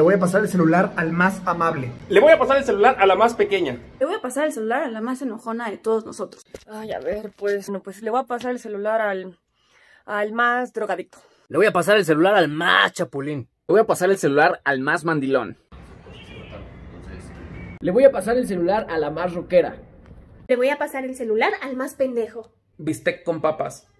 Le voy a pasar el celular al más amable. Le voy a pasar el celular a la más pequeña. Le voy a pasar el celular a la más enojona de todos nosotros. Ay, a ver, pues, no, pues le voy a pasar el celular al, al más drogadicto. Le voy a pasar el celular al más chapulín. Le voy a pasar el celular al más mandilón. Le voy a pasar el celular a la más roquera. Le voy a pasar el celular al más pendejo. Bistec con papas.